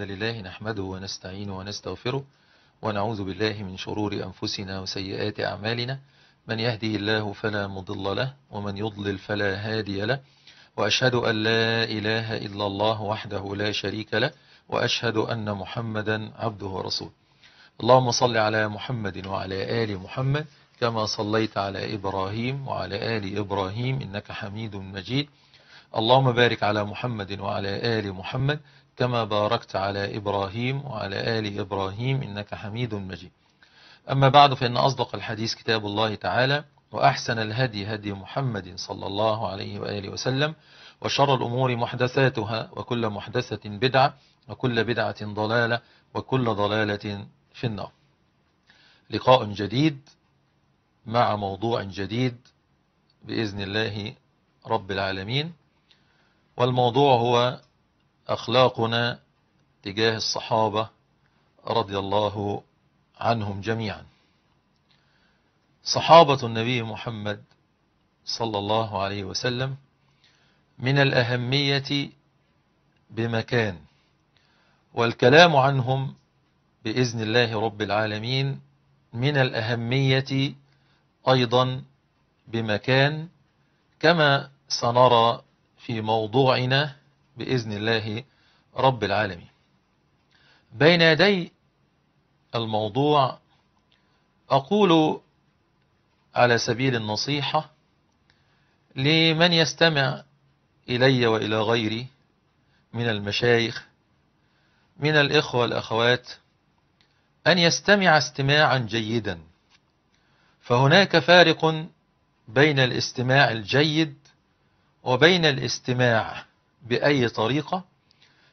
الحمد لله نحمده ونستعينه ونستغفره ونعوذ بالله من شرور أنفسنا وسيئات أعمالنا من يهده الله فلا مضل له ومن يضلل فلا هادي له وأشهد أن لا إله إلا الله وحده لا شريك له وأشهد أن محمدا عبده ورسوله اللهم صل على محمد وعلى آل محمد كما صليت على إبراهيم وعلى آل إبراهيم إنك حميد مجيد اللهم بارك على محمد وعلى آل محمد كما باركت على إبراهيم وعلى آل إبراهيم إنك حميد مجيد أما بعد فإن أصدق الحديث كتاب الله تعالى وأحسن الهدي هدي محمد صلى الله عليه وآله وسلم وشر الأمور محدثاتها وكل محدثة بدعة وكل بدعة ضلالة وكل ضلالة في النار لقاء جديد مع موضوع جديد بإذن الله رب العالمين والموضوع هو أخلاقنا تجاه الصحابة رضي الله عنهم جميعا صحابة النبي محمد صلى الله عليه وسلم من الأهمية بمكان والكلام عنهم بإذن الله رب العالمين من الأهمية أيضا بمكان كما سنرى في موضوعنا بإذن الله رب العالمين بين يدي الموضوع أقول على سبيل النصيحة لمن يستمع إلي وإلى غيري من المشايخ من الإخوة والأخوات أن يستمع استماعا جيدا فهناك فارق بين الاستماع الجيد وبين الاستماع بأي طريقة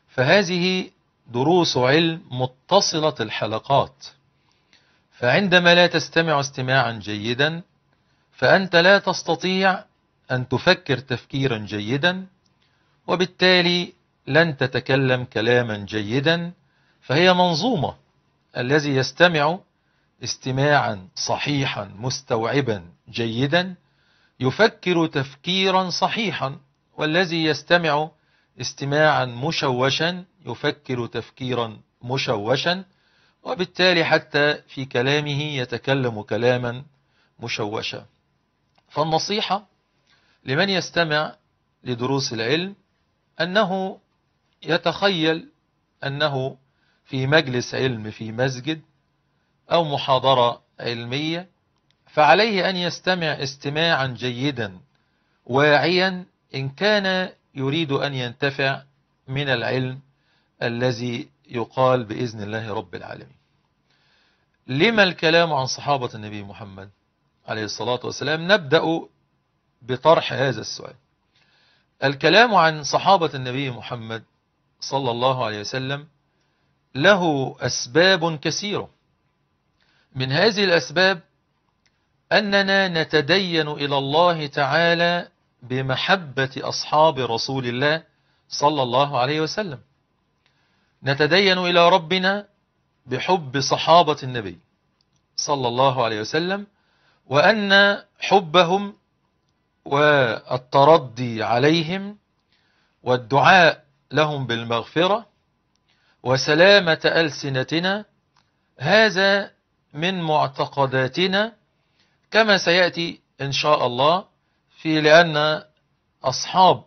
فهذه دروس علم متصلة الحلقات فعندما لا تستمع استماعا جيدا فأنت لا تستطيع أن تفكر تفكيرا جيدا وبالتالي لن تتكلم كلاما جيدا فهي منظومة الذي يستمع استماعا صحيحا مستوعبا جيدا يفكر تفكيرا صحيحا والذي يستمع استماعا مشوشا يفكر تفكيرا مشوشا وبالتالي حتى في كلامه يتكلم كلاما مشوشا فالنصيحة لمن يستمع لدروس العلم أنه يتخيل أنه في مجلس علم في مسجد أو محاضرة علمية فعليه أن يستمع استماعا جيدا واعيا إن كان يريد أن ينتفع من العلم الذي يقال بإذن الله رب العالمين لما الكلام عن صحابة النبي محمد عليه الصلاة والسلام نبدأ بطرح هذا السؤال الكلام عن صحابة النبي محمد صلى الله عليه وسلم له أسباب كثيرة من هذه الأسباب أننا نتدين إلى الله تعالى بمحبة أصحاب رسول الله صلى الله عليه وسلم نتدين إلى ربنا بحب صحابة النبي صلى الله عليه وسلم وأن حبهم والتردي عليهم والدعاء لهم بالمغفرة وسلامة ألسنتنا هذا من معتقداتنا كما سيأتي إن شاء الله في لأن أصحاب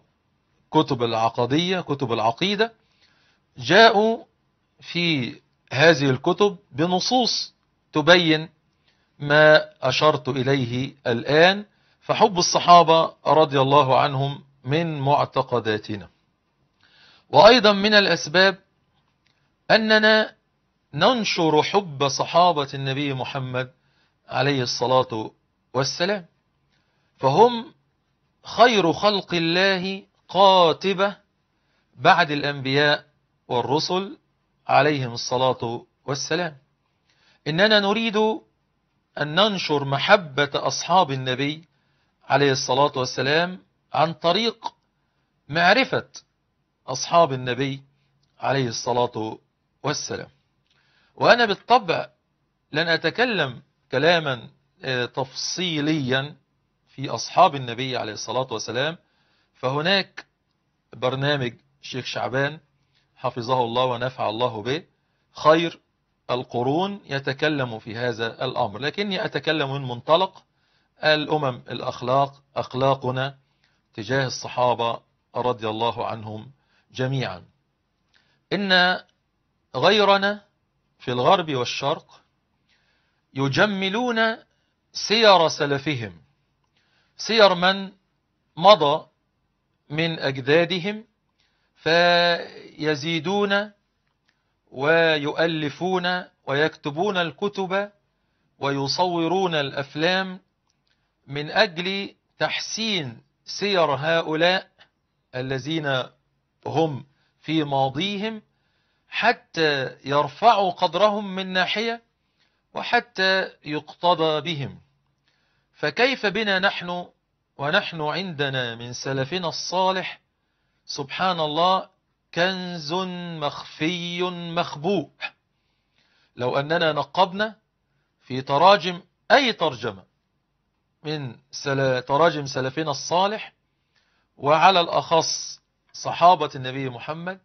كتب العقدية كتب العقيدة جاءوا في هذه الكتب بنصوص تبين ما أشرت إليه الآن فحب الصحابة رضي الله عنهم من معتقداتنا وأيضا من الأسباب أننا ننشر حب صحابة النبي محمد عليه الصلاة والسلام فهم خير خلق الله قاتبة بعد الأنبياء والرسل عليهم الصلاة والسلام إننا نريد أن ننشر محبة أصحاب النبي عليه الصلاة والسلام عن طريق معرفة أصحاب النبي عليه الصلاة والسلام وأنا بالطبع لن أتكلم كلاما آه، تفصيليا في أصحاب النبي عليه الصلاة والسلام فهناك برنامج شيخ شعبان حفظه الله ونفع الله به خير القرون يتكلم في هذا الأمر لكني أتكلم من منطلق الأمم الأخلاق أخلاقنا تجاه الصحابة رضي الله عنهم جميعا إن غيرنا في الغرب والشرق يجملون سير سلفهم سير من مضى من أجدادهم فيزيدون ويؤلفون ويكتبون الكتب ويصورون الأفلام من أجل تحسين سير هؤلاء الذين هم في ماضيهم حتى يرفعوا قدرهم من ناحية وحتى يقتضى بهم فكيف بنا نحن ونحن عندنا من سلفنا الصالح سبحان الله كنز مخفي مخبوء لو أننا نقبنا في تراجم أي ترجمة من سل... تراجم سلفنا الصالح وعلى الأخص صحابة النبي محمد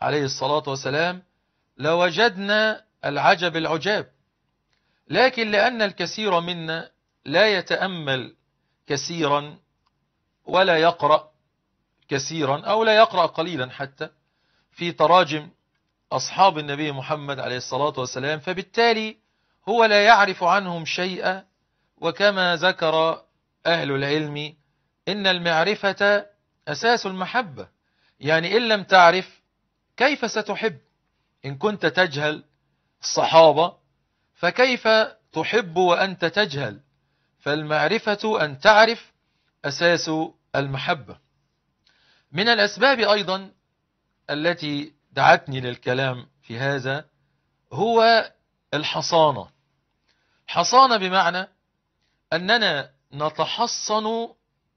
عليه الصلاة والسلام لوجدنا العجب العجاب لكن لأن الكثير منا لا يتأمل كثيرا ولا يقرأ كثيرا أو لا يقرأ قليلا حتى في تراجم أصحاب النبي محمد عليه الصلاة والسلام فبالتالي هو لا يعرف عنهم شيئا وكما ذكر أهل العلم إن المعرفة أساس المحبة يعني إن لم تعرف كيف ستحب إن كنت تجهل الصحابة فكيف تحب وأنت تجهل فالمعرفة أن تعرف أساس المحبة من الأسباب أيضا التي دعتني للكلام في هذا هو الحصانة حصانة بمعنى أننا نتحصن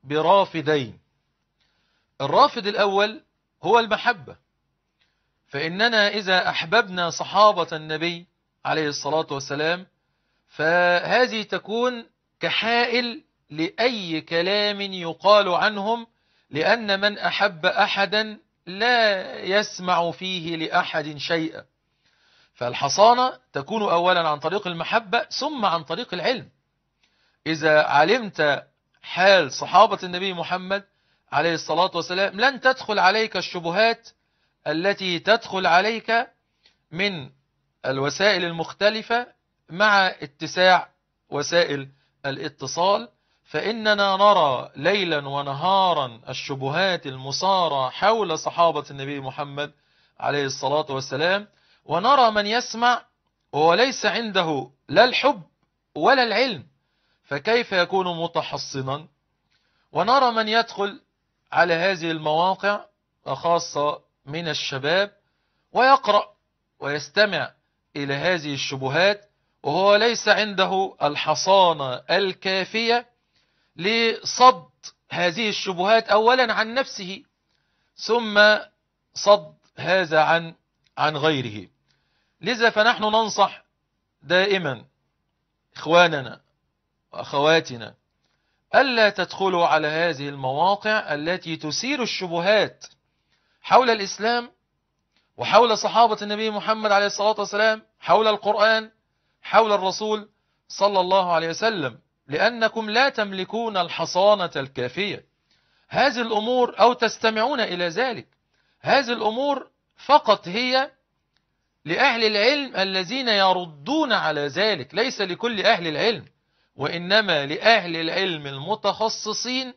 برافدين الرافد الأول هو المحبة فإننا إذا أحببنا صحابة النبي عليه الصلاة والسلام فهذه تكون كحائل لأي كلام يقال عنهم لأن من أحب أحدا لا يسمع فيه لأحد شيئا فالحصانة تكون أولا عن طريق المحبة ثم عن طريق العلم إذا علمت حال صحابة النبي محمد عليه الصلاة والسلام لن تدخل عليك الشبهات التي تدخل عليك من الوسائل المختلفة مع اتساع وسائل الاتصال فإننا نرى ليلا ونهارا الشبهات المصارى حول صحابة النبي محمد عليه الصلاة والسلام ونرى من يسمع وليس عنده لا الحب ولا العلم فكيف يكون متحصنا ونرى من يدخل على هذه المواقع وخاصة من الشباب ويقرأ ويستمع إلى هذه الشبهات وهو ليس عنده الحصانة الكافية لصد هذه الشبهات أولا عن نفسه ثم صد هذا عن عن غيره لذا فنحن ننصح دائما إخواننا وأخواتنا ألا تدخلوا على هذه المواقع التي تثير الشبهات حول الإسلام وحول صحابة النبي محمد عليه الصلاة والسلام حول القرآن حول الرسول صلى الله عليه وسلم لأنكم لا تملكون الحصانة الكافية هذه الأمور أو تستمعون إلى ذلك هذه الأمور فقط هي لأهل العلم الذين يردون على ذلك ليس لكل أهل العلم وإنما لأهل العلم المتخصصين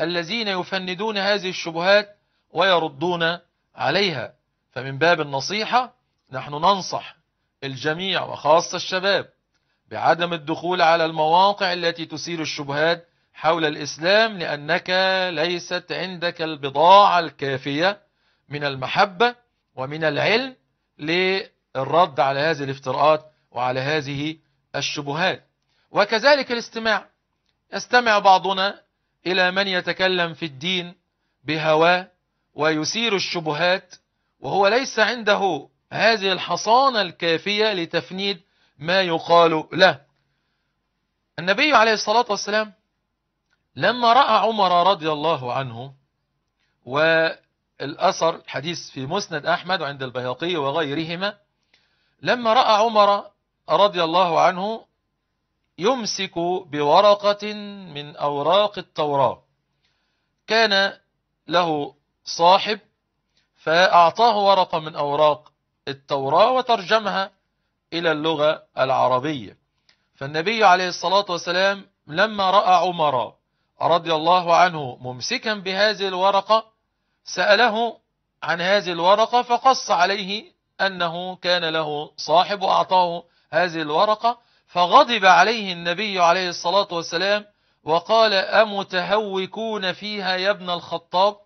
الذين يفندون هذه الشبهات ويردون عليها فمن باب النصيحة نحن ننصح الجميع وخاصة الشباب بعدم الدخول على المواقع التي تثير الشبهات حول الإسلام لأنك ليست عندك البضاعة الكافية من المحبة ومن العلم للرد على هذه الافتراءات وعلى هذه الشبهات وكذلك الاستماع يستمع بعضنا إلى من يتكلم في الدين بهواه ويثير الشبهات وهو ليس عنده هذه الحصانة الكافية لتفنيد ما يقال له النبي عليه الصلاة والسلام لما رأى عمر رضي الله عنه والأثر حديث في مسند أحمد عند البيهقي وغيرهما لما رأى عمر رضي الله عنه يمسك بورقة من أوراق التوراة كان له صاحب فأعطاه ورقة من أوراق التوراة وترجمها إلى اللغة العربية فالنبي عليه الصلاة والسلام لما رأى عمر رضي الله عنه ممسكا بهذه الورقة سأله عن هذه الورقة فقص عليه أنه كان له صاحب وأعطاه هذه الورقة فغضب عليه النبي عليه الصلاة والسلام وقال أمتهوكون فيها يا ابن الخطاب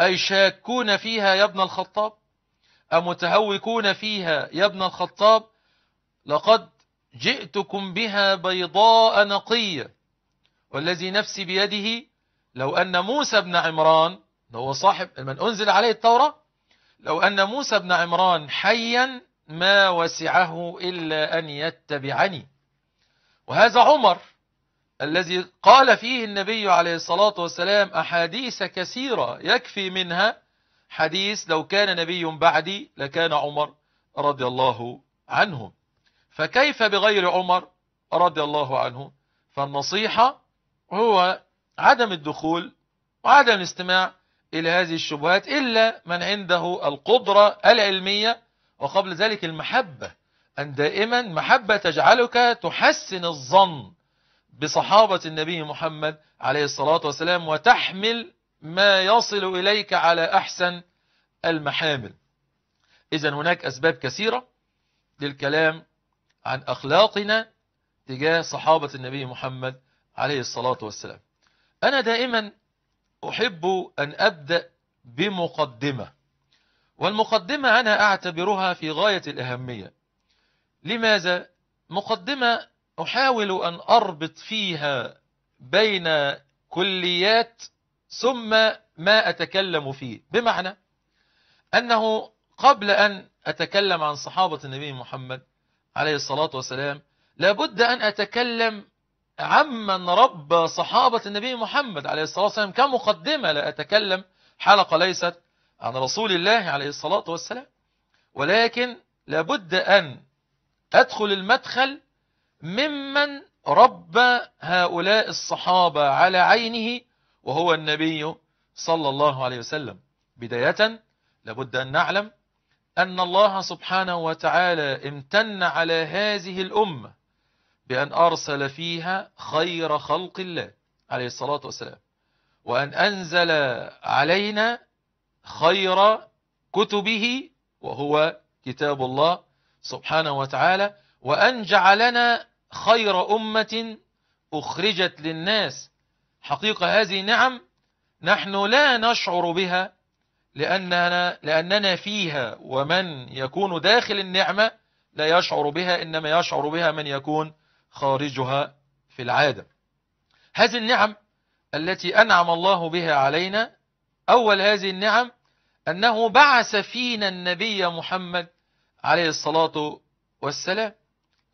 أي شاكون فيها يا ابن الخطاب أمتهوكون فيها يا ابن الخطاب لقد جئتكم بها بيضاء نقية والذي نفسي بيده لو أن موسى بن عمران هو صاحب من أنزل عليه التوراة لو أن موسى بن عمران حيا ما وسعه إلا أن يتبعني وهذا عمر الذي قال فيه النبي عليه الصلاة والسلام أحاديث كثيرة يكفي منها حديث لو كان نبي بعدي لكان عمر رضي الله عنه فكيف بغير عمر رضي الله عنه فالنصيحة هو عدم الدخول وعدم الاستماع إلى هذه الشبهات إلا من عنده القدرة العلمية وقبل ذلك المحبة أن دائما محبة تجعلك تحسن الظن بصحابة النبي محمد عليه الصلاة والسلام وتحمل ما يصل إليك على أحسن المحامل إذا هناك أسباب كثيرة للكلام عن أخلاقنا تجاه صحابة النبي محمد عليه الصلاة والسلام أنا دائما أحب أن أبدأ بمقدمة والمقدمة أنا أعتبرها في غاية الأهمية لماذا؟ مقدمة أحاول أن أربط فيها بين كليات ثم ما أتكلم فيه بمعنى أنه قبل أن أتكلم عن صحابة النبي محمد عليه الصلاة والسلام لابد أن أتكلم عمن ربى صحابة النبي محمد عليه الصلاة والسلام كمقدمة لا أتكلم حلقة ليست عن رسول الله عليه الصلاة والسلام ولكن لابد أن أدخل المدخل ممن ربى هؤلاء الصحابة على عينه وهو النبي صلى الله عليه وسلم بداية لابد أن نعلم أن الله سبحانه وتعالى امتن على هذه الأمة بأن أرسل فيها خير خلق الله عليه الصلاة والسلام وأن أنزل علينا خير كتبه وهو كتاب الله سبحانه وتعالى وأن جعلنا خير أمة أخرجت للناس حقيقة هذه نعم نحن لا نشعر بها لأننا, لأننا فيها ومن يكون داخل النعمة لا يشعر بها إنما يشعر بها من يكون خارجها في العادة هذه النعم التي أنعم الله بها علينا أول هذه النعم أنه بعث فينا النبي محمد عليه الصلاة والسلام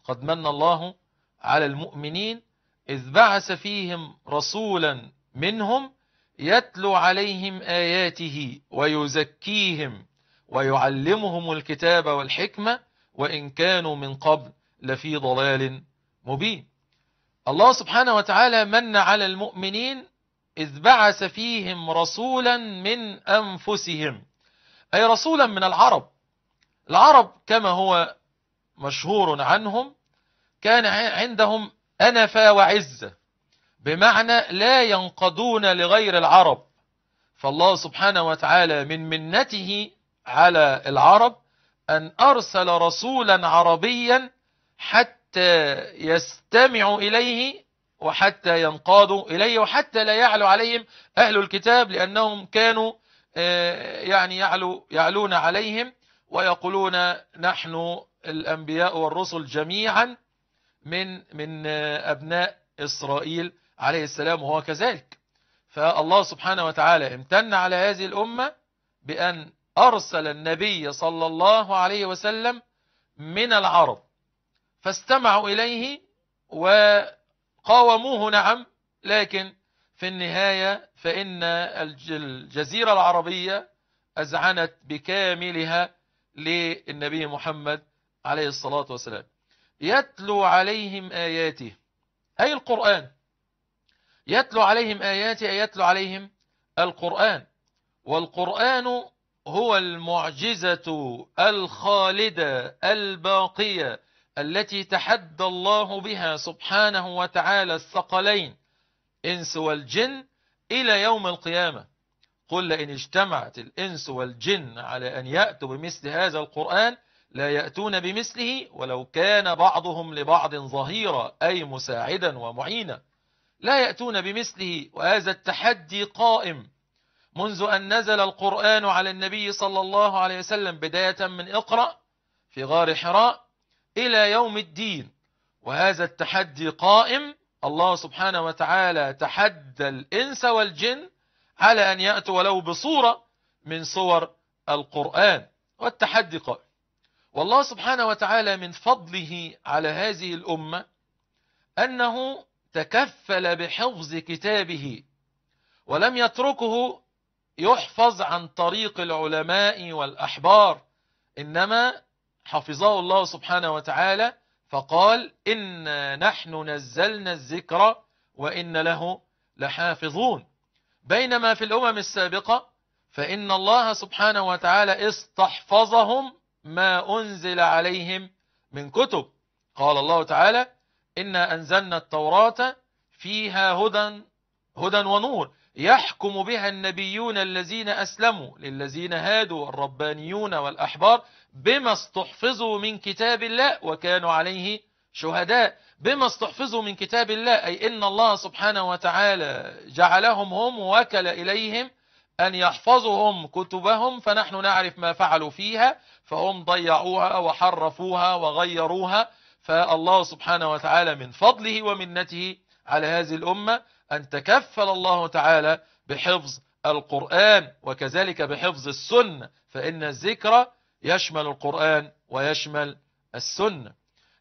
قد من الله على المؤمنين إذ بعث فيهم رسولا منهم يتلو عليهم آياته ويزكيهم ويعلمهم الكتاب والحكمة وإن كانوا من قبل لفي ضلال مبين الله سبحانه وتعالى من على المؤمنين إذ بعث فيهم رسولا من أنفسهم أي رسولا من العرب العرب كما هو مشهور عنهم كان عندهم أنفا وعزة بمعنى لا ينقضون لغير العرب فالله سبحانه وتعالى من منته على العرب أن أرسل رسولا عربيا حتى يستمعوا إليه وحتى ينقادوا إليه وحتى لا يعلو عليهم أهل الكتاب لأنهم كانوا آه، يعني يعلو يعلون عليهم ويقولون نحن الأنبياء والرسل جميعا من من آه، أبناء إسرائيل عليه السلام وهو كذلك فالله سبحانه وتعالى امتن على هذه الأمة بأن أرسل النبي صلى الله عليه وسلم من العرب فاستمعوا إليه وقاوموه نعم لكن في النهاية فإن الجزيرة العربية أزعنت بكاملها للنبي محمد عليه الصلاة والسلام يتلو عليهم آياته أي القرآن يتلو عليهم آياته أي يتلو عليهم القرآن والقرآن هو المعجزة الخالدة الباقية التي تحدى الله بها سبحانه وتعالى الثقلين إنس والجن إلى يوم القيامة قل إن اجتمعت الإنس والجن على أن يأتوا بمثل هذا القرآن لا يأتون بمثله ولو كان بعضهم لبعض ظهيرا أي مساعدا ومعينا لا يأتون بمثله وهذا التحدي قائم منذ أن نزل القرآن على النبي صلى الله عليه وسلم بداية من اقرأ في غار حراء إلى يوم الدين وهذا التحدي قائم الله سبحانه وتعالى تحدى الإنس والجن على أن يأتوا ولو بصورة من صور القرآن والتحدي قائم والله سبحانه وتعالى من فضله على هذه الأمة أنه تكفل بحفظ كتابه ولم يتركه يحفظ عن طريق العلماء والأحبار إنما حفظه الله سبحانه وتعالى فقال إنا نحن نزلنا الذكر وإن له لحافظون بينما في الأمم السابقة فإن الله سبحانه وتعالى استحفظهم ما أنزل عليهم من كتب قال الله تعالى إنا أنزلنا التوراة فيها هدى هدى ونور يحكم بها النبيون الذين أسلموا للذين هادوا والربانيون والأحبار بما استحفظوا من كتاب الله وكانوا عليه شهداء بما استحفظوا من كتاب الله أي إن الله سبحانه وتعالى جعلهم هم وكل إليهم أن يحفظهم كتبهم فنحن نعرف ما فعلوا فيها فهم ضيعوها وحرفوها وغيروها فالله سبحانه وتعالى من فضله ومنته على هذه الأمة أن تكفل الله تعالى بحفظ القرآن وكذلك بحفظ السنة فإن الذكر يشمل القرآن ويشمل السنة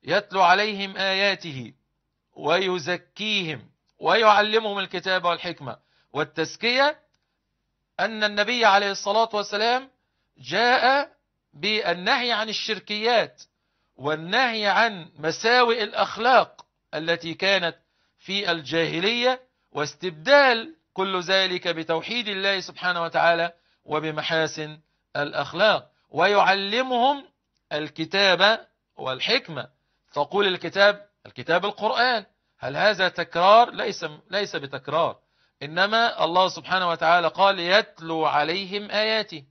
يتلو عليهم آياته ويزكيهم ويعلمهم الكتاب والحكمة والتزكية أن النبي عليه الصلاة والسلام جاء بالنهي عن الشركيات والنهي عن مساوئ الأخلاق التي كانت في الجاهلية واستبدال كل ذلك بتوحيد الله سبحانه وتعالى وبمحاسن الأخلاق ويعلمهم الكتاب والحكمة فقول الكتاب الكتاب القرآن هل هذا تكرار ليس, ليس بتكرار إنما الله سبحانه وتعالى قال يتلو عليهم آياته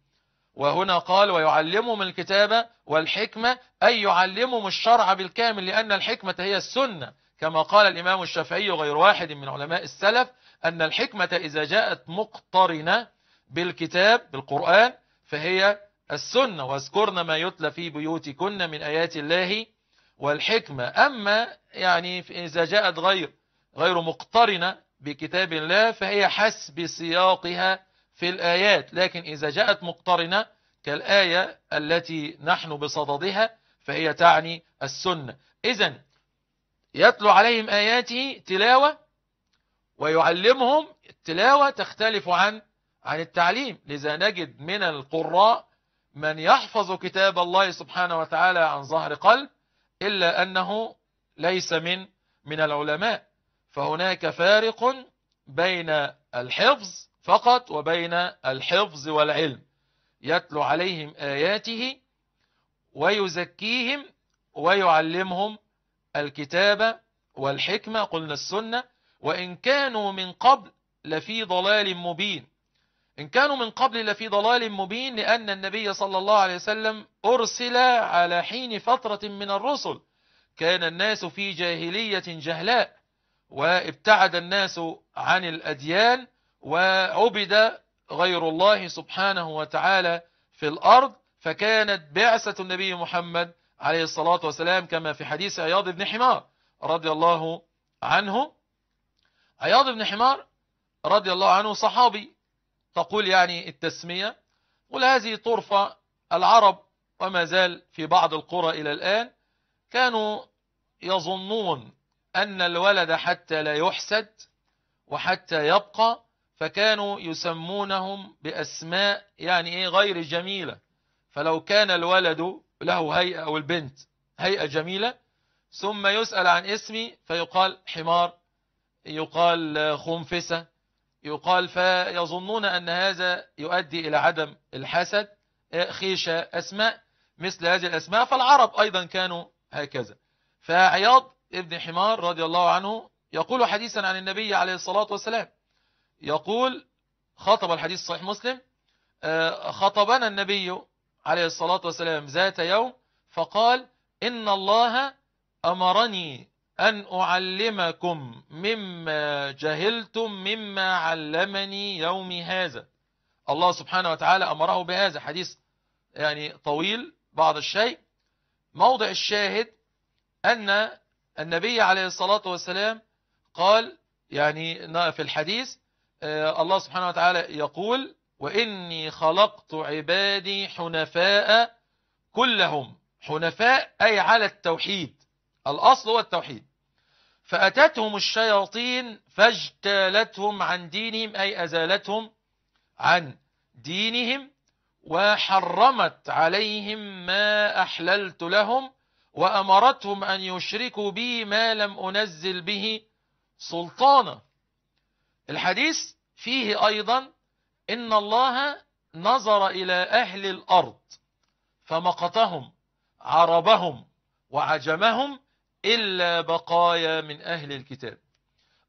وهنا قال ويعلمهم الكتابة والحكمة أي يعلمهم الشرع بالكامل لأن الحكمة هي السنة كما قال الإمام الشافعي وغير واحد من علماء السلف أن الحكمة إذا جاءت مقترنة بالكتاب بالقرآن فهي السنة واذكرن ما يتلى في بيوتكن من آيات الله والحكمة أما يعني إذا جاءت غير غير مقترنة بكتاب الله فهي حسب سياقها في الآيات لكن إذا جاءت مقترنة كالآية التي نحن بصددها فهي تعني السنة إذا يتلو عليهم آياته تلاوة ويعلمهم التلاوة تختلف عن عن التعليم لذا نجد من القراء من يحفظ كتاب الله سبحانه وتعالى عن ظهر قلب إلا أنه ليس من من العلماء فهناك فارق بين الحفظ فقط وبين الحفظ والعلم يتلو عليهم آياته ويزكيهم ويعلمهم الكتاب والحكمة قلنا السنة وإن كانوا من قبل لفي ضلال مبين إن كانوا من قبل لفي ضلال مبين لأن النبي صلى الله عليه وسلم أرسل على حين فترة من الرسل كان الناس في جاهلية جهلاء وابتعد الناس عن الأديان وعبد غير الله سبحانه وتعالى في الأرض فكانت بعثة النبي محمد عليه الصلاة والسلام كما في حديث عياض بن حمار رضي الله عنه عياض بن حمار رضي الله عنه صحابي تقول يعني التسمية قل هذه طرفة العرب وما زال في بعض القرى إلى الآن كانوا يظنون أن الولد حتى لا يحسد وحتى يبقى فكانوا يسمونهم بأسماء يعني إيه غير جميلة فلو كان الولد له هيئة أو البنت هيئة جميلة ثم يسأل عن اسمي فيقال حمار يقال خنفسة يقال فيظنون أن هذا يؤدي إلى عدم الحسد خيشة أسماء مثل هذه الأسماء فالعرب أيضا كانوا هكذا فعياض ابن حمار رضي الله عنه يقول حديثا عن النبي عليه الصلاة والسلام يقول خطب الحديث صحيح مسلم آه، خطبنا النبي عليه الصلاة والسلام ذات يوم فقال إن الله أمرني أن أعلمكم مما جهلتم مما علمني يومي هذا الله سبحانه وتعالى أمره بهذا حديث يعني طويل بعض الشيء موضع الشاهد أن النبي عليه الصلاة والسلام قال يعني في الحديث آه، الله سبحانه وتعالى يقول وإني خلقت عبادي حنفاء كلهم حنفاء أي على التوحيد الأصل هو التوحيد فأتتهم الشياطين فاجتالتهم عن دينهم أي أزالتهم عن دينهم وحرمت عليهم ما أحللت لهم وأمرتهم أن يشركوا بي ما لم أنزل به سلطانا الحديث فيه أيضا إن الله نظر إلى أهل الأرض فمقتهم عربهم وعجمهم إلا بقايا من أهل الكتاب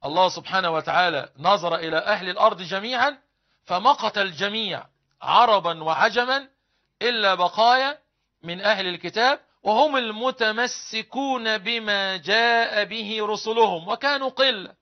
الله سبحانه وتعالى نظر إلى أهل الأرض جميعا فمقت الجميع عربا وعجما إلا بقايا من أهل الكتاب وهم المتمسكون بما جاء به رسلهم وكانوا قلة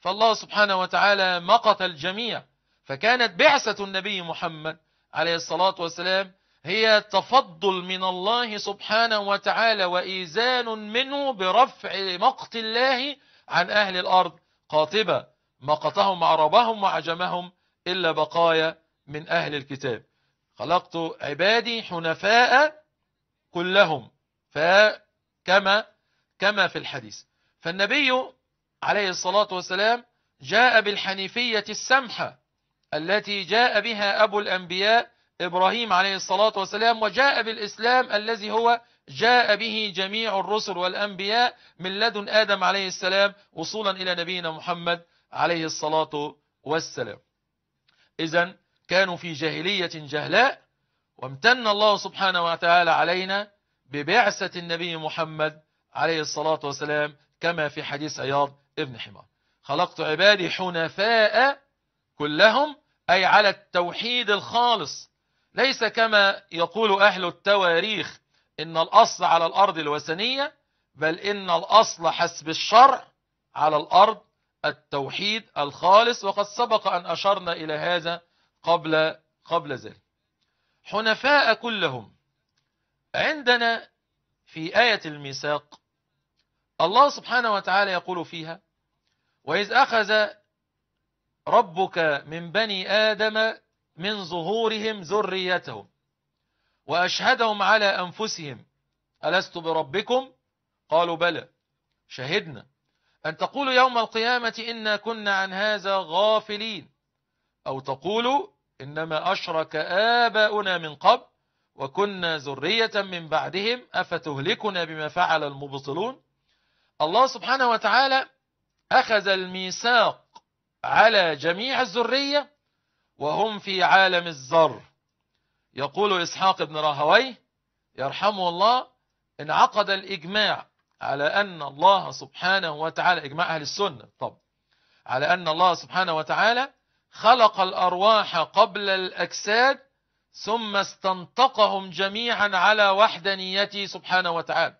فالله سبحانه وتعالى مقت الجميع فكانت بعثة النبي محمد عليه الصلاة والسلام هي تفضل من الله سبحانه وتعالى وإيزان منه برفع مقت الله عن أهل الأرض قاطبة مقتهم عربهم وعجمهم إلا بقايا من أهل الكتاب خلقت عبادي حنفاء كلهم فكما كما في الحديث فالنبي عليه الصلاة والسلام جاء بالحنيفية السمحة التي جاء بها أبو الأنبياء إبراهيم عليه الصلاة والسلام وجاء بالإسلام الذي هو جاء به جميع الرسل والأنبياء من لدن آدم عليه السلام وصولا إلى نبينا محمد عليه الصلاة والسلام إذا كانوا في جاهلية جهلاء وامتن الله سبحانه وتعالى علينا ببعثة النبي محمد عليه الصلاة والسلام كما في حديث عياض ابن حمار خلقت عبادي حنفاء كلهم أي على التوحيد الخالص ليس كما يقول أهل التواريخ إن الأصل على الأرض الوثنية بل إن الأصل حسب الشرع على الأرض التوحيد الخالص وقد سبق أن أشرنا إلى هذا قبل, قبل ذلك حنفاء كلهم عندنا في آية الميثاق الله سبحانه وتعالى يقول فيها وإذ أخذ ربك من بني آدم من ظهورهم ذريتهم وأشهدهم على أنفسهم ألست بربكم قالوا بلى شهدنا أن تقولوا يوم القيامة إنا كنا عن هذا غافلين أو تقولوا إنما أشرك آباؤنا من قبل وكنا ذرية من بعدهم أفتهلكنا بما فعل المبطلون الله سبحانه وتعالى أخذ الميثاق على جميع الذرية وهم في عالم الذر يقول إسحاق بن راهويه يرحمه الله انعقد الإجماع على أن الله سبحانه وتعالى إجماع أهل السنة طب على أن الله سبحانه وتعالى خلق الأرواح قبل الأجساد ثم استنطقهم جميعا على وحدانيته سبحانه وتعالى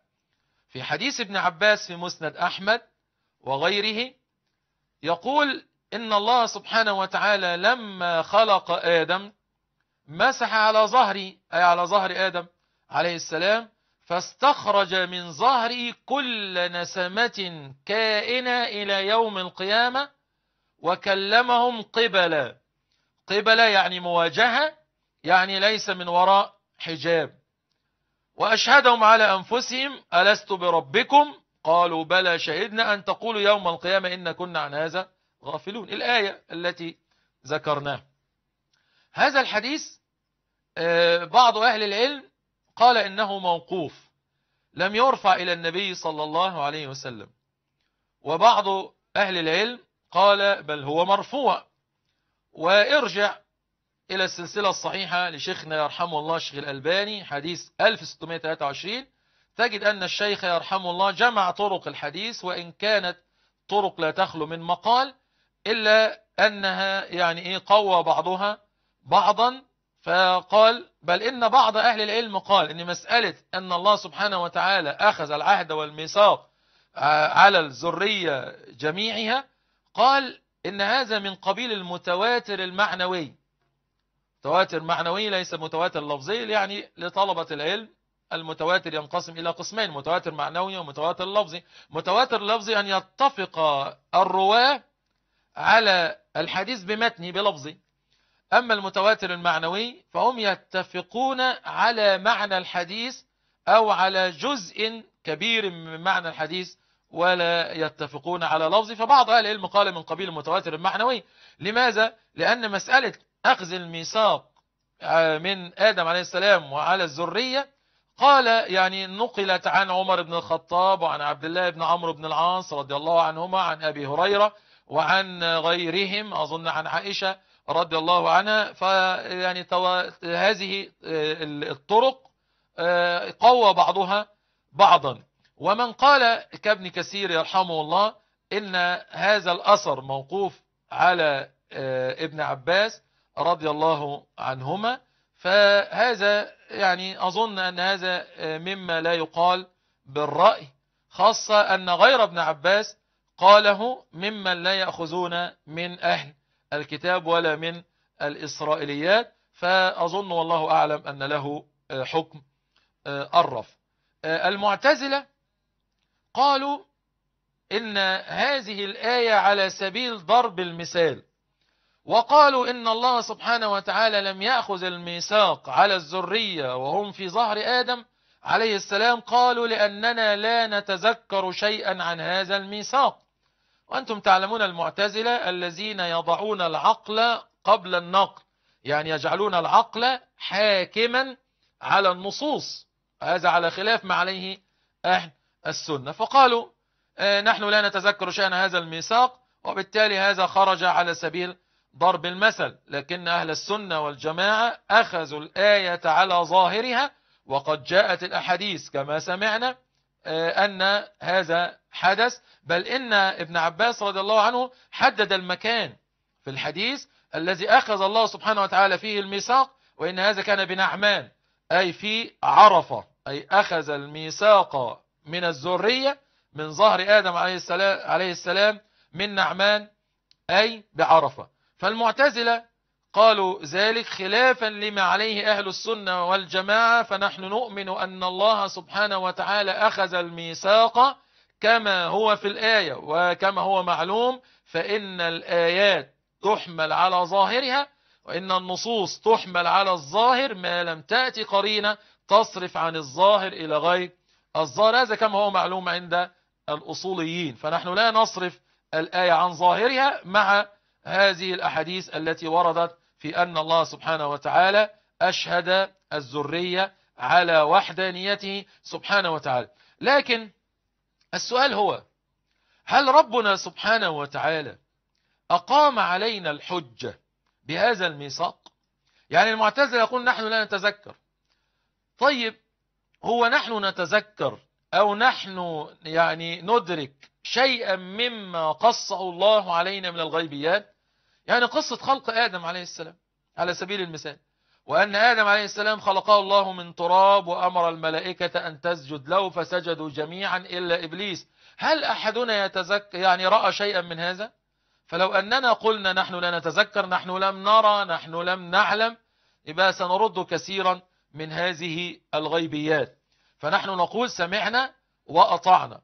في حديث ابن عباس في مسند أحمد وغيره يقول إن الله سبحانه وتعالى لما خلق آدم مسح على ظهري أي على ظهر آدم عليه السلام فاستخرج من ظهري كل نسمة كائنة إلى يوم القيامة وكلمهم قبلا قبلا يعني مواجهة يعني ليس من وراء حجاب وأشهدهم على أنفسهم ألست بربكم قالوا بلى شهدنا أن تقولوا يوم القيامة إن كنا عن هذا غافلون الآية التي ذكرناها هذا الحديث آه، بعض أهل العلم قال إنه موقوف لم يرفع إلى النبي صلى الله عليه وسلم وبعض أهل العلم قال بل هو مرفوع وارجع إلى السلسلة الصحيحة لشيخنا يرحمه الله الشيخ الألباني حديث 1623 تجد أن الشيخ يرحمه الله جمع طرق الحديث وإن كانت طرق لا تخلو من مقال إلا أنها يعني إيه قوى بعضها بعضا فقال بل إن بعض أهل العلم قال إن مسألة أن الله سبحانه وتعالى أخذ العهد والميثاق آه، على الذرية جميعها قال إن هذا من قبيل المتواتر المعنوي متواتر معنوي ليس متواتر لفظي يعني لطلبة العلم المتواتر ينقسم إلى قسمين متواتر معنوي ومتواتر لفظي متواتر لفظي أن يتفق الرواة على الحديث بمتني بلفظي أما المتواتر المعنوي فهم يتفقون على معنى الحديث أو على جزء كبير من معنى الحديث ولا يتفقون على لفظي فبعض أهل العلم قال من قبيل المتواتر المعنوي لماذا؟ لأن مسألة أخذ الميثاق آه، من آدم عليه السلام وعلى الذرية قال يعني نقلت عن عمر بن الخطاب وعن عبد الله بن عمرو بن العاص رضي الله عنهما عن أبي هريرة وعن غيرهم أظن عن عائشة رضي الله عنها فيعني هذه آه، الطرق آه، قوى بعضها بعضا ومن قال كابن كثير يرحمه الله إن هذا الأثر موقوف على آه، ابن عباس رضي الله عنهما فهذا يعني أظن أن هذا آه، مما لا يقال بالرأي خاصة أن غير ابن عباس قاله ممن لا يأخذون من أهل الكتاب ولا من الإسرائيليات فأظن والله أعلم أن له آه، حكم آه، الرف المعتزلة قالوا إن هذه الآية على سبيل ضرب المثال وقالوا إن الله سبحانه وتعالى لم يأخذ الميثاق على الذرية وهم في ظهر آدم عليه السلام قالوا لأننا لا نتذكر شيئا عن هذا الميثاق وأنتم تعلمون المعتزلة الذين يضعون العقل قبل النقل يعني يجعلون العقل حاكما على النصوص هذا على خلاف ما عليه أهل السنة فقالوا آه، نحن لا نتذكر عن هذا الميثاق وبالتالي هذا خرج على سبيل ضرب المثل لكن أهل السنة والجماعة أخذوا الآية على ظاهرها وقد جاءت الأحاديث كما سمعنا آه، أن هذا حدث بل إن ابن عباس رضي الله عنه حدد المكان في الحديث الذي أخذ الله سبحانه وتعالى فيه الميثاق وإن هذا كان بنعمان أي في عرفة أي أخذ الميثاق من الذرية من ظهر آدم عليه السلام, عليه السلام من نعمان أي بعرفة فالمعتزلة قالوا ذلك خلافا لما عليه أهل السنة والجماعة فنحن نؤمن أن الله سبحانه وتعالى أخذ الميثاق كما هو في الآية وكما هو معلوم فإن الآيات تحمل على ظاهرها وإن النصوص تحمل على الظاهر ما لم تأتي قرينة تصرف عن الظاهر إلى غير الظاهر هذا كما هو معلوم عند الأصوليين فنحن لا نصرف الآية عن ظاهرها مع هذه الأحاديث التي وردت في أن الله سبحانه وتعالى أشهد الزرية على وحدانيته سبحانه وتعالى لكن السؤال هو هل ربنا سبحانه وتعالى أقام علينا الحجة بهذا الميثاق يعني المعتزل يقول نحن لا نتذكر طيب هو نحن نتذكر أو نحن يعني ندرك شيئا مما قصه الله علينا من الغيبيات يعني قصة خلق آدم عليه السلام على سبيل المثال وأن آدم عليه السلام خلقه الله من تراب وأمر الملائكة أن تسجد له فسجدوا جميعا إلا إبليس هل أحدنا يتذكر يعني رأى شيئا من هذا فلو أننا قلنا نحن لا نتذكر نحن لم نرى نحن لم نعلم يبقى سنرد كثيرا من هذه الغيبيات فنحن نقول سمعنا وأطعنا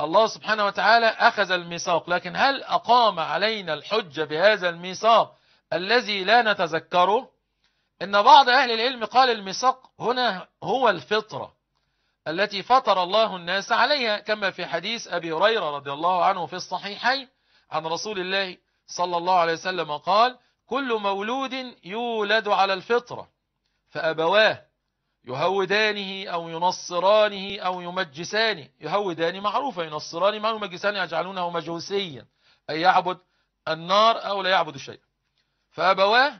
الله سبحانه وتعالى أخذ الميثاق لكن هل أقام علينا الحجة بهذا الميثاق الذي لا نتذكره إن بعض أهل العلم قال الميثاق هنا هو الفطرة التي فطر الله الناس عليها كما في حديث أبي هريرة رضي الله عنه في الصحيحين عن رسول الله صلى الله عليه وسلم قال كل مولود يولد على الفطرة فأبواه يهودانه أو ينصرانه أو يمجسانه يهودان معروفة ينصران ما يمجسان يجعلونه مجوسيا أي يعبد النار أو لا يعبد شيئا فأبواه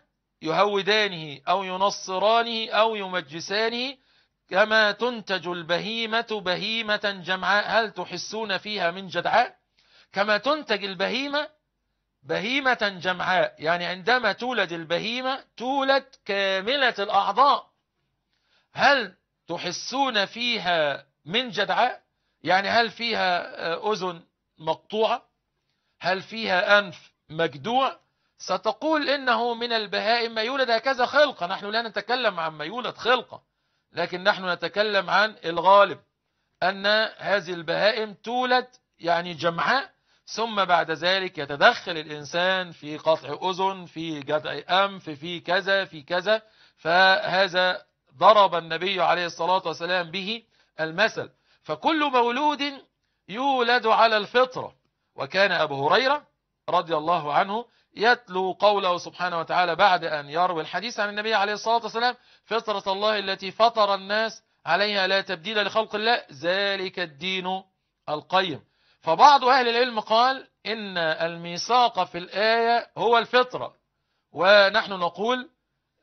يهودانه أو ينصرانه أو يمجسانه كما تنتج البهيمة بهيمة جمعاء هل تحسون فيها من جدعاء كما تنتج البهيمة بهيمة جمعاء يعني عندما تولد البهيمة تولد كاملة الأعضاء هل تحسون فيها من جدعاء يعني هل فيها آه، أذن مقطوعة هل فيها أنف مجدوع ستقول إنه من البهائم ما يولد هكذا خلقة نحن لا نتكلم عن ما يولد خلقة لكن نحن نتكلم عن الغالب أن هذه البهائم تولد يعني جمعاء ثم بعد ذلك يتدخل الإنسان في قطع أذن في جدع أنف في كذا في كذا فهذا ضرب النبي عليه الصلاة والسلام به المثل فكل مولود يولد على الفطرة وكان أبو هريرة رضي الله عنه يتلو قوله سبحانه وتعالى بعد أن يروي الحديث عن النبي عليه الصلاة والسلام فطرة الله التي فطر الناس عليها لا تبديل لخلق الله ذلك الدين القيم فبعض أهل العلم قال إن الميثاق في الآية هو الفطرة ونحن نقول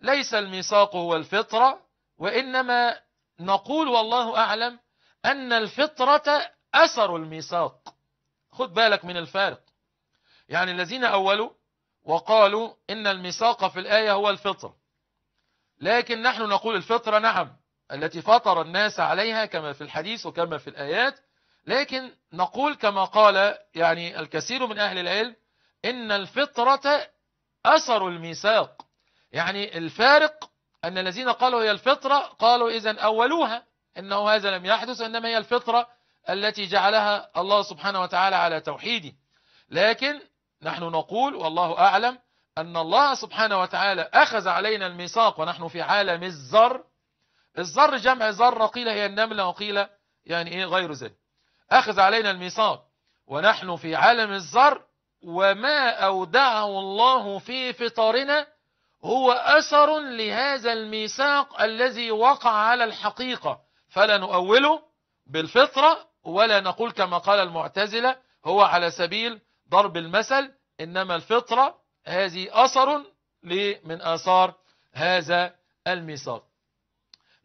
ليس الميثاق هو الفطرة وإنما نقول والله أعلم أن الفطرة أثر الميثاق خد بالك من الفارق يعني الذين أولوا وقالوا إن الميثاق في الآية هو الفطر لكن نحن نقول الفطرة نعم التي فطر الناس عليها كما في الحديث وكما في الآيات لكن نقول كما قال يعني الكثير من أهل العلم إن الفطرة أثر الميثاق يعني الفارق أن الذين قالوا هي الفطرة قالوا إذا أولوها أنه هذا لم يحدث إنما هي الفطرة التي جعلها الله سبحانه وتعالى على توحيده لكن نحن نقول والله أعلم أن الله سبحانه وتعالى أخذ علينا الميثاق ونحن في عالم الذر الزر جمع ذرة قيل هي النملة وقيل يعني إيه غير ذلك أخذ علينا الميثاق ونحن في عالم الذر وما أودعه الله في فطرنا هو أثر لهذا الميثاق الذي وقع على الحقيقة فلا نؤوله بالفطرة ولا نقول كما قال المعتزلة هو على سبيل ضرب المثل إنما الفطرة هذه أثر من آثار هذا الميثاق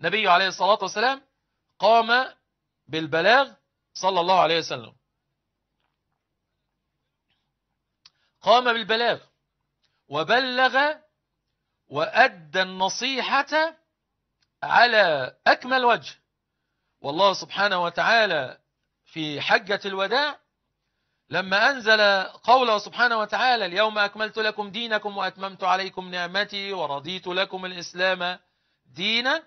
النبي عليه الصلاة والسلام قام بالبلاغ صلى الله عليه وسلم قام بالبلاغ وبلغ وأدى النصيحة على أكمل وجه والله سبحانه وتعالى في حجة الوداع لما أنزل قوله سبحانه وتعالى اليوم أكملت لكم دينكم وأتممت عليكم نعمتي ورضيت لكم الإسلام دينا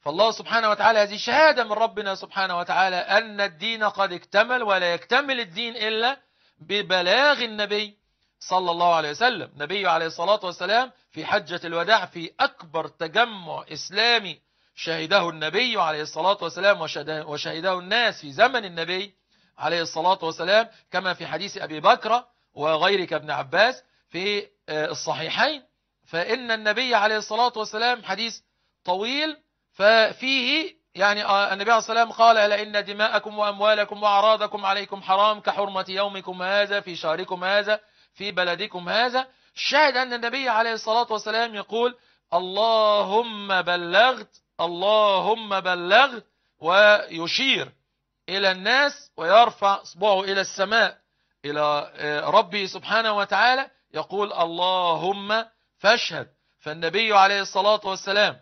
فالله سبحانه وتعالى هذه شهادة من ربنا سبحانه وتعالى أن الدين قد اكتمل ولا يكتمل الدين إلا ببلاغ النبي صلى الله عليه وسلم نبي عليه الصلاة والسلام في حجة الوداع في أكبر تجمع إسلامي شهده النبي عليه الصلاة والسلام وشهده الناس في زمن النبي عليه الصلاة والسلام كما في حديث أبي بكر وغيرك ابن عباس في آه، الصحيحين فإن النبي عليه الصلاة والسلام حديث طويل ففيه يعني آه، النبي عليه الصلاة والسلام قال ألا إن دماءكم وأموالكم وأعراضكم عليكم حرام كحرمة يومكم هذا في شهركم هذا في بلدكم هذا شاهد أن النبي عليه الصلاة والسلام يقول اللهم بلغت اللهم بلغت ويشير إلى الناس ويرفع اصبعه إلى السماء إلى آه، ربي سبحانه وتعالى يقول اللهم فاشهد فالنبي عليه الصلاة والسلام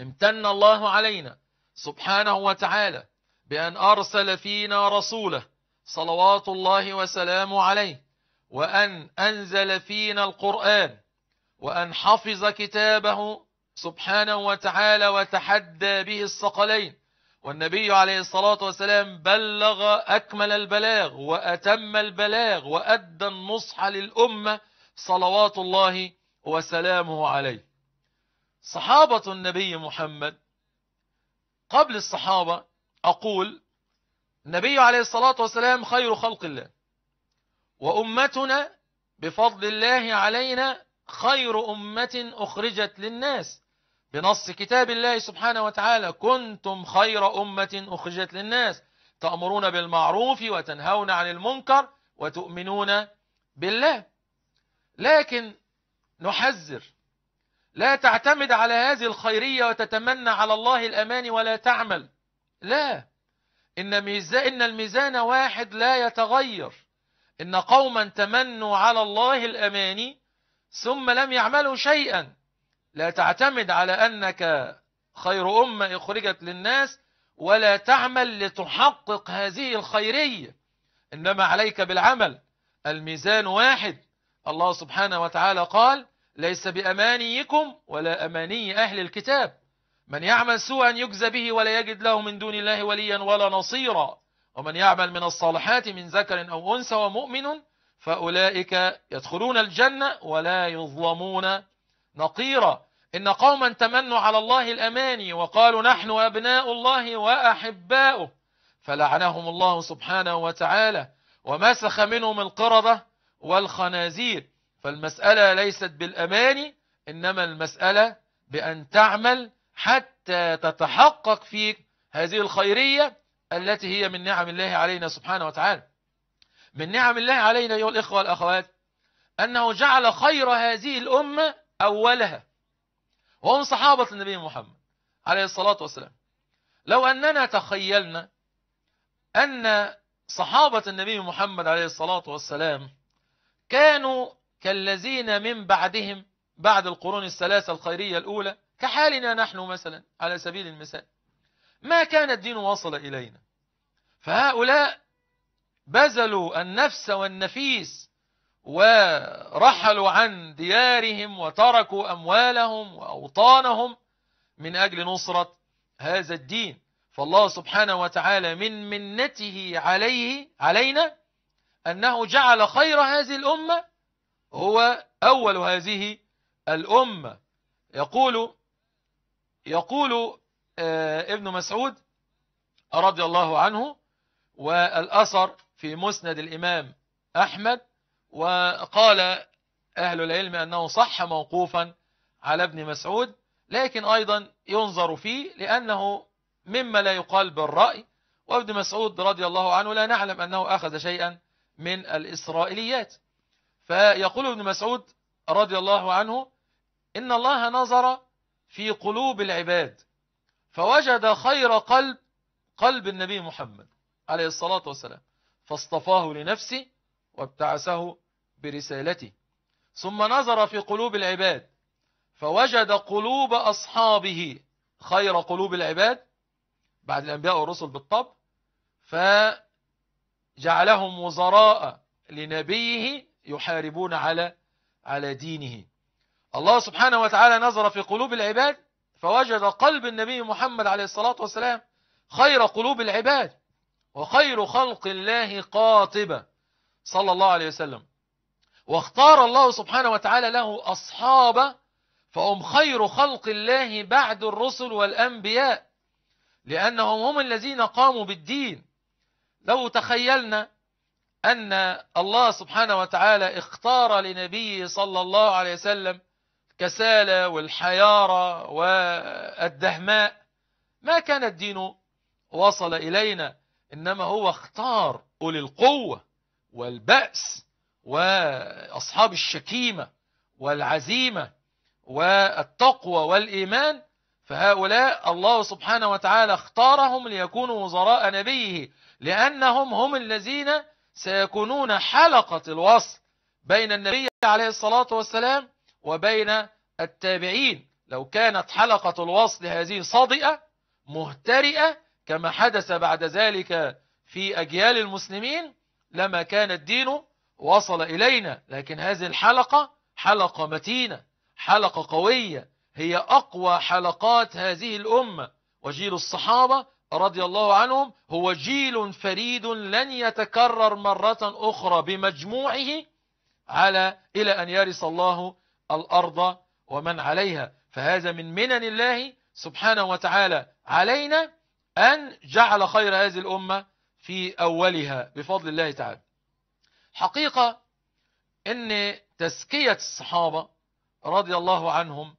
امتن الله علينا سبحانه وتعالى بأن أرسل فينا رسوله صلوات الله وسلامه عليه وأن أنزل فينا القرآن وأن حفظ كتابه سبحانه وتعالى وتحدى به الصقلين والنبي عليه الصلاة والسلام بلغ أكمل البلاغ وأتم البلاغ وأدى النصح للأمة صلوات الله وسلامه عليه صحابة النبي محمد قبل الصحابة أقول النبي عليه الصلاة والسلام خير خلق الله وأمتنا بفضل الله علينا خير أمة أخرجت للناس بنص كتاب الله سبحانه وتعالى كنتم خير أمة أخرجت للناس تأمرون بالمعروف وتنهون عن المنكر وتؤمنون بالله لكن نحذر لا تعتمد على هذه الخيرية وتتمنى على الله الأمان ولا تعمل لا إن, ميزان الميزان واحد لا يتغير إن قوما تمنوا على الله الأماني ثم لم يعملوا شيئا لا تعتمد على أنك خير أمة أخرجت للناس ولا تعمل لتحقق هذه الخيرية إنما عليك بالعمل الميزان واحد الله سبحانه وتعالى قال ليس بأمانيكم ولا أماني أهل الكتاب من يعمل سوءا يجزى به ولا يجد له من دون الله وليا ولا نصيرا ومن يعمل من الصالحات من ذكر أو أنثى ومؤمن فأولئك يدخلون الجنة ولا يظلمون نقيرا إن قوما تمنوا على الله الأماني وقالوا نحن أبناء الله وأحباؤه فلعنهم الله سبحانه وتعالى ومسخ منهم القردة والخنازير فالمسألة ليست بالأماني إنما المسألة بأن تعمل حتى تتحقق فيك هذه الخيرية التي هي من نعم الله علينا سبحانه وتعالى من نعم الله علينا أيها الإخوة والأخوات أنه جعل خير هذه الأمة أولها وهم صحابة النبي محمد عليه الصلاة والسلام لو أننا تخيلنا أن صحابة النبي محمد عليه الصلاة والسلام كانوا كالذين من بعدهم بعد القرون الثلاثة الخيرية الأولى كحالنا نحن مثلا على سبيل المثال ما كان الدين وصل إلينا فهؤلاء بذلوا النفس والنفيس ورحلوا عن ديارهم وتركوا أموالهم وأوطانهم من أجل نصرة هذا الدين فالله سبحانه وتعالى من منته عليه علينا أنه جعل خير هذه الأمة هو أول هذه الأمة يقول يقول آه، ابن مسعود رضي الله عنه والأثر في مسند الإمام أحمد وقال أهل العلم أنه صح موقوفا على ابن مسعود لكن أيضا ينظر فيه لأنه مما لا يقال بالرأي وابن مسعود رضي الله عنه لا نعلم أنه أخذ شيئا من الإسرائيليات فيقول ابن مسعود رضي الله عنه إن الله نظر في قلوب العباد فوجد خير قلب قلب النبي محمد عليه الصلاة والسلام فاصطفاه لنفسه وابتعثه برسالته ثم نظر في قلوب العباد فوجد قلوب أصحابه خير قلوب العباد بعد الأنبياء والرسل بالطبع فجعلهم وزراء لنبيه يحاربون على على دينه الله سبحانه وتعالى نظر في قلوب العباد فوجد قلب النبي محمد عليه الصلاة والسلام خير قلوب العباد وخير خلق الله قاطبة صلى الله عليه وسلم واختار الله سبحانه وتعالى له أصحاب فهم خير خلق الله بعد الرسل والأنبياء لأنهم هم الذين قاموا بالدين لو تخيلنا أن الله سبحانه وتعالى اختار لنبيه صلى الله عليه وسلم كسالة والحيارة والدهماء ما كان الدين وصل إلينا إنما هو اختار أولي القوة والبأس وأصحاب الشكيمة والعزيمة والتقوى والإيمان فهؤلاء الله سبحانه وتعالى اختارهم ليكونوا وزراء نبيه لأنهم هم الذين سيكونون حلقة الوصل بين النبي عليه الصلاة والسلام وبين التابعين لو كانت حلقة الوصل هذه صادئة مهترئة كما حدث بعد ذلك في أجيال المسلمين لما كان الدين وصل إلينا لكن هذه الحلقة حلقة متينة حلقة قوية هي أقوى حلقات هذه الأمة وجيل الصحابة رضي الله عنهم هو جيل فريد لن يتكرر مرة أخرى بمجموعه على إلى أن يرث الله الأرض ومن عليها فهذا من منن الله سبحانه وتعالى علينا أن جعل خير هذه الأمة في أولها بفضل الله تعالى حقيقة أن تزكية الصحابة رضي الله عنهم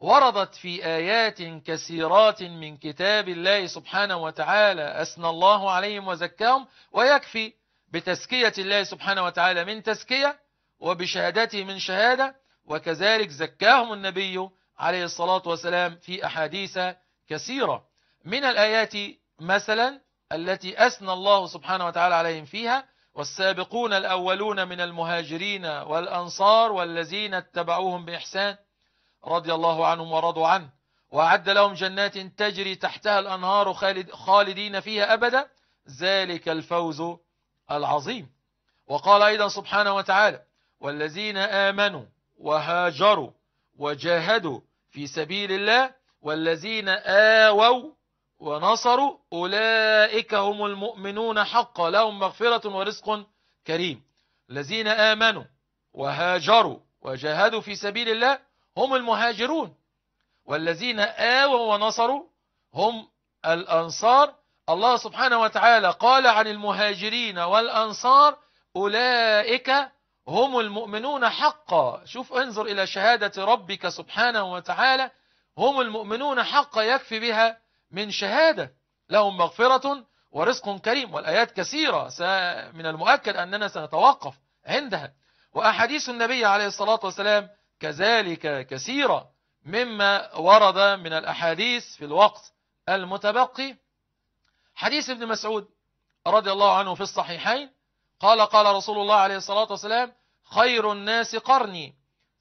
وردت في آيات كثيرات من كتاب الله سبحانه وتعالى أثنى الله عليهم وزكاهم ويكفي بتزكية الله سبحانه وتعالى من تزكية وبشهادته من شهادة وكذلك زكاهم النبي عليه الصلاة والسلام في أحاديث كثيرة من الآيات مثلا التي أثنى الله سبحانه وتعالى عليهم فيها والسابقون الأولون من المهاجرين والأنصار والذين اتبعوهم بإحسان رضي الله عنهم ورضوا عنه وأعد لهم جنات تجري تحتها الأنهار خالد خالدين فيها أبدا ذلك الفوز العظيم وقال أيضا سبحانه وتعالى والذين آمنوا وهاجروا وجاهدوا في سبيل الله والذين آووا ونصروا أولئك هم المؤمنون حقا لهم مغفرة ورزق كريم الذين آمنوا وهاجروا وجاهدوا في سبيل الله هم المهاجرون والذين آووا ونصروا هم الأنصار الله سبحانه وتعالى قال عن المهاجرين والأنصار أولئك هم المؤمنون حقا شوف انظر إلى شهادة ربك سبحانه وتعالى هم المؤمنون حقا يكفي بها من شهادة لهم مغفرة ورزق كريم والآيات كثيرة من المؤكد أننا سنتوقف عندها وأحاديث النبي عليه الصلاة والسلام كذلك كثيرة مما ورد من الأحاديث في الوقت المتبقي حديث ابن مسعود رضي الله عنه في الصحيحين قال قال رسول الله عليه الصلاة والسلام خير الناس قرني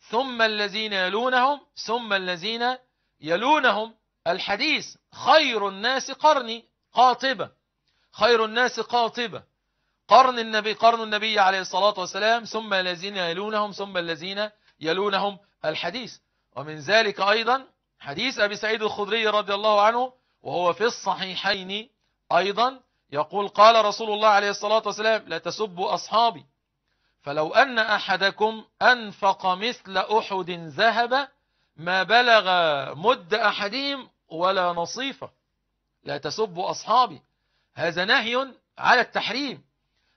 ثم الذين يلونهم ثم الذين يلونهم الحديث خير الناس قرني قاطبة خير الناس قاطبة قرن النبي قرن النبي عليه الصلاة والسلام ثم الذين يلونهم ثم الذين يلونهم الحديث ومن ذلك أيضا حديث أبي سعيد الخدري رضي الله عنه وهو في الصحيحين أيضا يقول قال رسول الله عليه الصلاة والسلام لا تسبوا أصحابي فلو أن أحدكم أنفق مثل أحد ذهب ما بلغ مد أحدهم ولا نصيفة لا تسبوا أصحابي هذا نهي على التحريم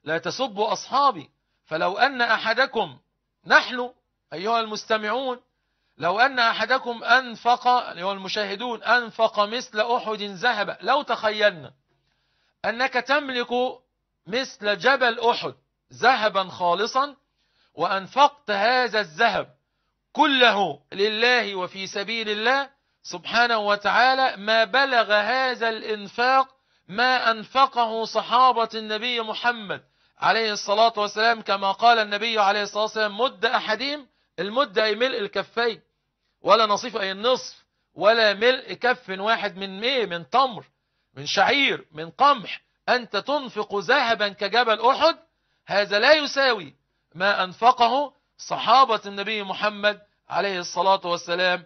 لا تسبوا أصحابي فلو أن أحدكم نحن أيها المستمعون لو أن أحدكم أنفق أيها المشاهدون أنفق مثل أحد ذهبا لو تخيلنا أنك تملك مثل جبل أحد ذهبا خالصا وأنفقت هذا الذهب كله لله وفي سبيل الله سبحانه وتعالى ما بلغ هذا الإنفاق ما أنفقه صحابة النبي محمد عليه الصلاة والسلام كما قال النبي عليه الصلاة والسلام مد أحدهم المد أي ملء الكفين ولا نصيف أي النصف ولا ملء كف واحد من ميه من تمر من شعير من قمح أنت تنفق ذهبا كجبل أحد هذا لا يساوي ما أنفقه صحابة النبي محمد عليه الصلاة والسلام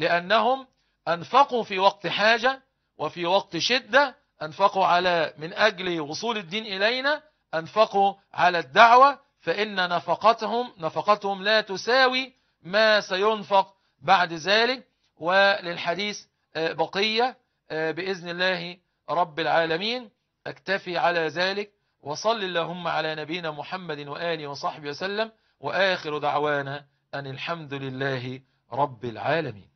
لأنهم أنفقوا في وقت حاجة وفي وقت شدة أنفقوا على من أجل وصول الدين إلينا أنفقوا على الدعوة فإن نفقتهم نفقتهم لا تساوي ما سينفق بعد ذلك وللحديث آه، بقية آه، بإذن الله رب العالمين أكتفي على ذلك وصل اللهم على نبينا محمد وآله وصحبه وسلم وآخر دعوانا أن الحمد لله رب العالمين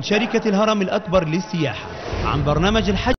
شركة الهرم الأكبر للسياحة عن برنامج الحج